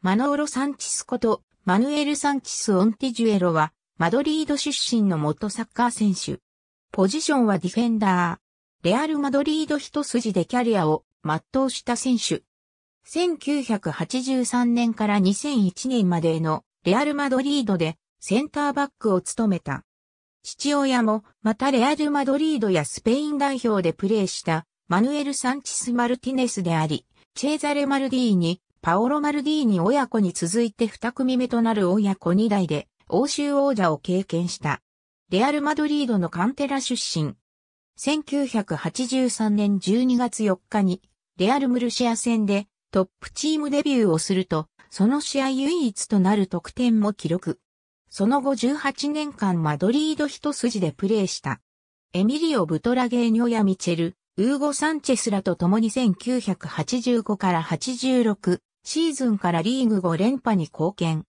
マノーロ・サンチスことマヌエル・サンチス・オンティジュエロは、マドリード出身の元サッカー選手。ポジションはディフェンダー。レアル・マドリード一筋でキャリアを全うした選手。1983年から2001年までのレアル・マドリードでセンターバックを務めた。父親もまたレアル・マドリードやスペイン代表でプレーしたマヌエル・サンチス・マルティネスであり、チェーザレ・マルディーに、パオロ・マルディーニ親子に続いて2組目となる親子2代で欧州王者を経験した。レアル・マドリードのカンテラ出身。1983年12月4日にレアル・ムルシア戦でトップチームデビューをすると、その試合唯一となる得点も記録。その後18年間マドリード一筋でプレーした。エミリオ・ブトラゲーニョやミチェル、ウーゴ・サンチェスらと共に1985から86、シーズンからリーグ5連覇に貢献。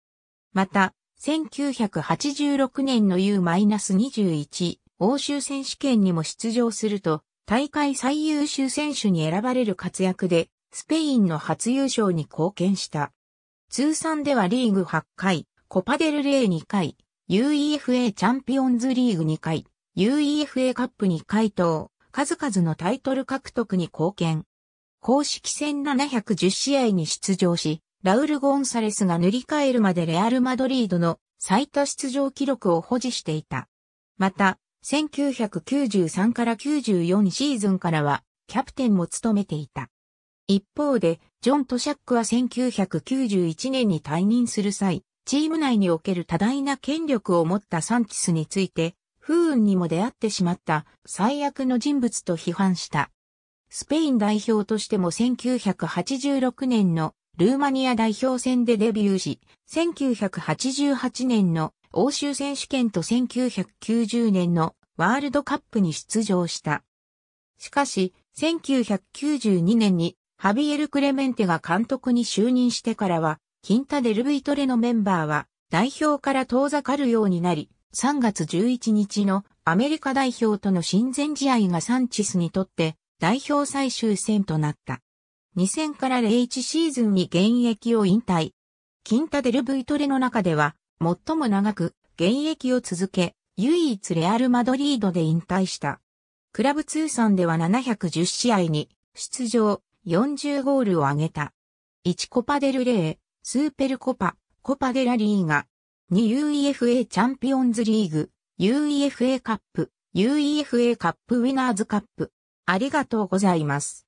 また、1986年の U-21 欧州選手権にも出場すると、大会最優秀選手に選ばれる活躍で、スペインの初優勝に貢献した。通算ではリーグ8回、コパデルレイ2回、UEFA チャンピオンズリーグ2回、UEFA カップ2回等、数々のタイトル獲得に貢献。公式戦710試合に出場し、ラウル・ゴンサレスが塗り替えるまでレアル・マドリードの最多出場記録を保持していた。また、1993から94シーズンからは、キャプテンも務めていた。一方で、ジョン・トシャックは1991年に退任する際、チーム内における多大な権力を持ったサンチスについて、不運にも出会ってしまった最悪の人物と批判した。スペイン代表としても1986年のルーマニア代表戦でデビューし、1988年の欧州選手権と1990年のワールドカップに出場した。しかし、1992年にハビエル・クレメンテが監督に就任してからは、キンタデルヴィトレのメンバーは代表から遠ざかるようになり、3月11日のアメリカ代表との親善試合がサンチスにとって代表最終戦となった。2000から01シーズンに現役を引退。キンタデル・ブイトレの中では、最も長く現役を続け、唯一レアル・マドリードで引退した。クラブ通算では710試合に出場40ゴールを挙げた。1コパデル・レー、スーペルコパ、コパデラリーガ、2 UEFA チャンピオンズリーグ、UEFA カップ、UEFA カップウィナーズカップ。ありがとうございます。